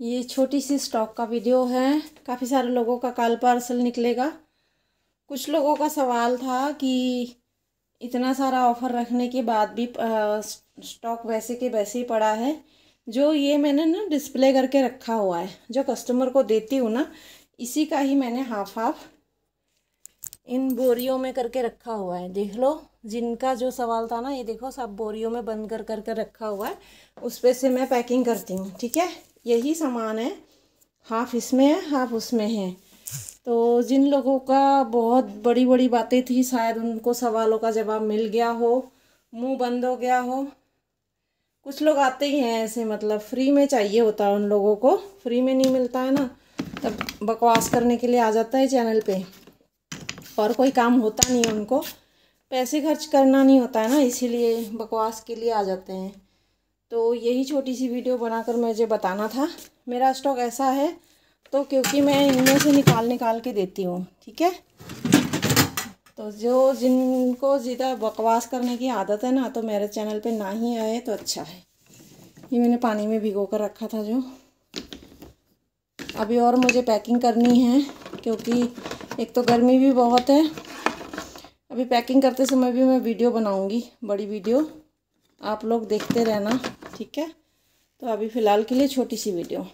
ये छोटी सी स्टॉक का वीडियो है काफ़ी सारे लोगों का कल पार्सल निकलेगा कुछ लोगों का सवाल था कि इतना सारा ऑफ़र रखने के बाद भी स्टॉक वैसे के वैसे ही पड़ा है जो ये मैंने ना डिस्प्ले करके रखा हुआ है जो कस्टमर को देती हूँ ना इसी का ही मैंने हाफ हाफ इन बोरियों में करके रखा हुआ है देख लो जिनका जो सवाल था ना ये देखो सब बोरियों में बंद कर कर कर रखा हुआ है उस पर से मैं पैकिंग करती हूँ ठीक है यही सामान है हाफ इसमें है हाफ उसमें है तो जिन लोगों का बहुत बड़ी बड़ी बातें थी शायद उनको सवालों का जवाब मिल गया हो मुंह बंद हो गया हो कुछ लोग आते ही हैं ऐसे मतलब फ्री में चाहिए होता है उन लोगों को फ्री में नहीं मिलता है ना तब बकवास करने के लिए आ जाता है चैनल पे और कोई काम होता नहीं उनको पैसे खर्च करना नहीं होता है ना इसीलिए बकवास के लिए आ जाते हैं तो यही छोटी सी वीडियो बनाकर मुझे बताना था मेरा स्टॉक ऐसा है तो क्योंकि मैं इनमें से निकाल निकाल के देती हूँ ठीक है तो जो जिनको ज़्यादा बकवास करने की आदत है ना तो मेरे चैनल पे ना ही आए तो अच्छा है ये मैंने पानी में भिगो कर रखा था जो अभी और मुझे पैकिंग करनी है क्योंकि एक तो गर्मी भी बहुत है अभी पैकिंग करते समय भी मैं वीडियो बनाऊँगी बड़ी वीडियो आप लोग देखते रहना ठीक है तो अभी फ़िलहाल के लिए छोटी सी वीडियो